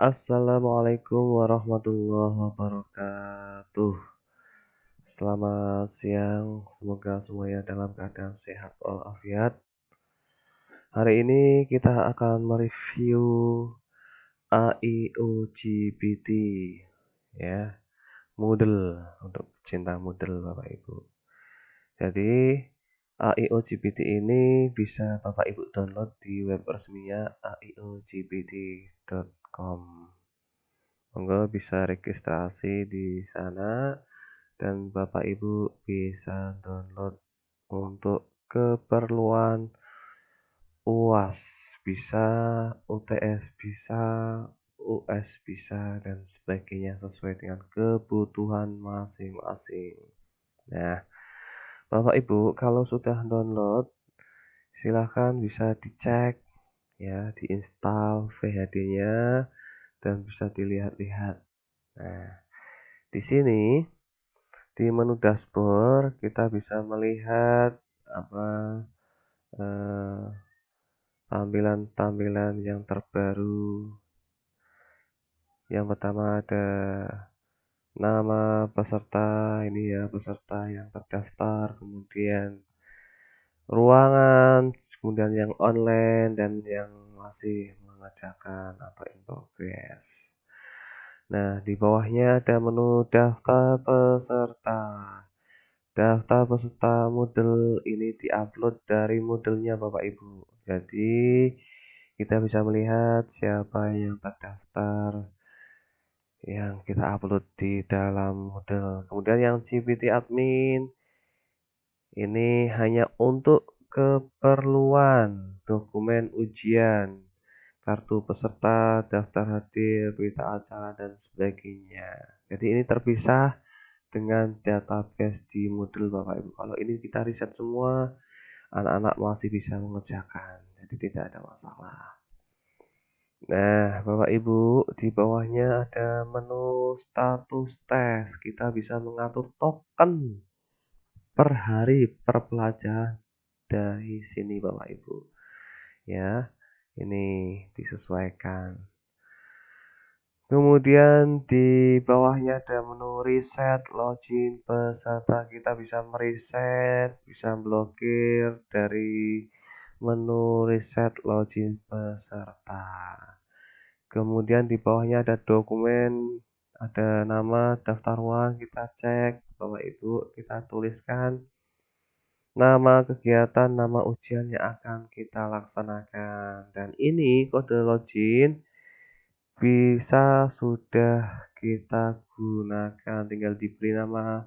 Assalamualaikum warahmatullahi wabarakatuh. Selamat siang, semoga semuanya dalam keadaan sehat walafiat. Hari ini kita akan mereview AIOGBT ya. model untuk cinta model Bapak Ibu. Jadi AioGPT ini bisa Bapak Ibu download di web resminya AIOGPT.com. Monggo bisa registrasi di sana dan Bapak Ibu bisa download untuk keperluan UAS, bisa UTS, bisa US, bisa dan sebagainya sesuai dengan kebutuhan masing-masing. Nah, Bapak Ibu, kalau sudah download, silahkan bisa dicek ya, diinstal VHD-nya dan bisa dilihat-lihat. Nah, di sini di menu dashboard kita bisa melihat apa tampilan eh, tampilan-tampilan yang terbaru. Yang pertama ada nama peserta ini ya peserta yang terdaftar kemudian ruangan kemudian yang online dan yang masih mengajarkan atau in progress nah di bawahnya ada menu daftar peserta daftar peserta model ini diupload dari modelnya Bapak Ibu jadi kita bisa melihat siapa yang terdaftar yang kita upload di dalam model kemudian yang GPT admin ini hanya untuk keperluan dokumen ujian kartu peserta daftar hadir berita acara dan sebagainya jadi ini terpisah dengan database di model Bapak Ibu kalau ini kita riset semua anak-anak masih bisa mengerjakan jadi tidak ada masalah Nah, Bapak Ibu, di bawahnya ada menu status tes. Kita bisa mengatur token per hari per pelajar dari sini Bapak Ibu. Ya, ini disesuaikan. Kemudian di bawahnya ada menu reset, login peserta. Kita bisa mereset, bisa blokir dari menu reset login peserta kemudian di bawahnya ada dokumen ada nama daftar ruang kita cek bahwa ibu kita tuliskan nama kegiatan nama ujian yang akan kita laksanakan dan ini kode login bisa sudah kita gunakan tinggal diberi nama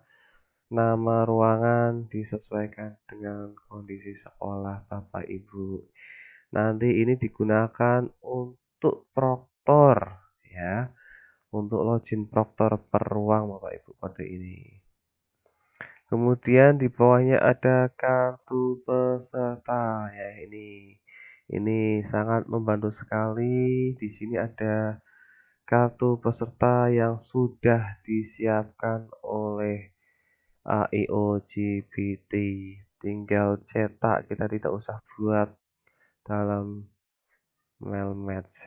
nama ruangan disesuaikan dengan kondisi sekolah bapak ibu nanti ini digunakan untuk prok proktor ya untuk login proktor per ruang Bapak Ibu kode ini. Kemudian di bawahnya ada kartu peserta ya ini. Ini sangat membantu sekali. Di sini ada kartu peserta yang sudah disiapkan oleh e GPT Tinggal cetak, kita tidak usah buat dalam mail match.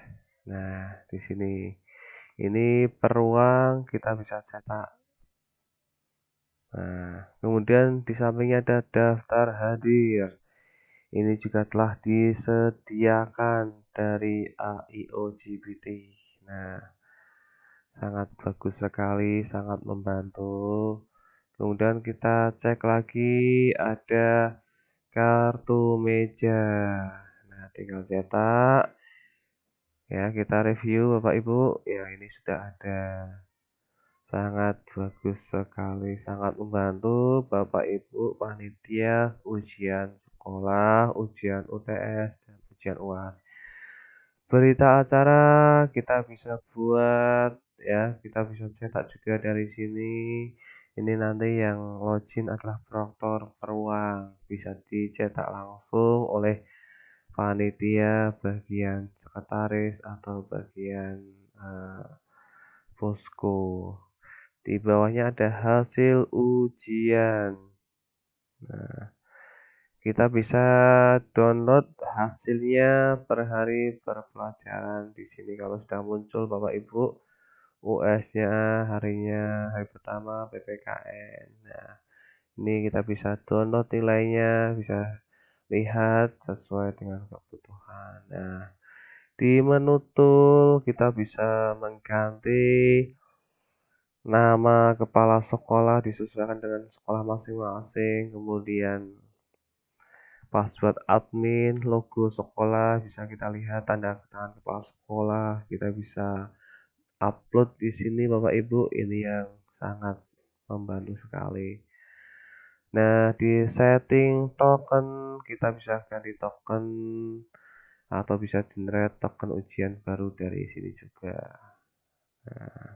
Nah, di sini ini peruang kita bisa cetak. Nah, kemudian di sampingnya ada daftar hadir. Ini juga telah disediakan dari AIOGBT. Nah, sangat bagus sekali, sangat membantu. Kemudian kita cek lagi ada kartu meja. Nah, tinggal cetak ya kita review bapak ibu ya ini sudah ada sangat bagus sekali sangat membantu bapak ibu panitia ujian sekolah ujian UTS dan ujian UAS berita acara kita bisa buat ya kita bisa cetak juga dari sini ini nanti yang login adalah proktor peruang bisa dicetak langsung oleh panitia bagian sekretaris atau bagian uh, posko. Di bawahnya ada hasil ujian. Nah, kita bisa download hasilnya per hari per pelajaran di sini kalau sudah muncul Bapak Ibu US-nya harinya hari pertama PPKN. Nah, ini kita bisa download nilainya, bisa lihat sesuai dengan kebutuhan. Nah, di menu tool kita bisa mengganti nama kepala sekolah disesuaikan dengan sekolah masing-masing kemudian password admin logo sekolah bisa kita lihat tanda tangan kepala sekolah kita bisa upload di sini Bapak Ibu ini yang sangat membantu sekali nah di setting token kita bisa ganti token atau bisa generate token ujian baru dari sini juga nah,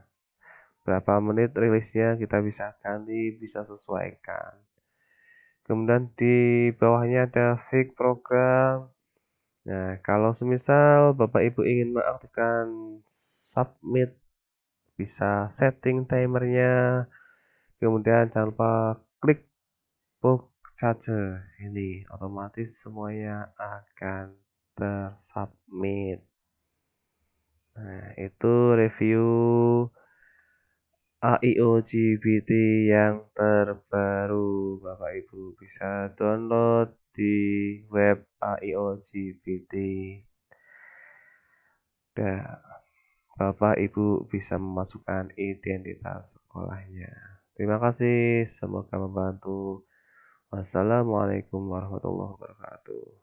berapa menit rilisnya kita bisa ganti bisa sesuaikan kemudian di bawahnya ada fake program nah kalau semisal bapak ibu ingin mengaktifkan submit bisa setting timernya kemudian jangan lupa klik book charger ini otomatis semuanya akan tersubmit nah itu review GPT yang terbaru Bapak Ibu bisa download di web GPT dan Bapak Ibu bisa memasukkan identitas sekolahnya Terima kasih, semoga membantu. Wassalamualaikum warahmatullahi wabarakatuh.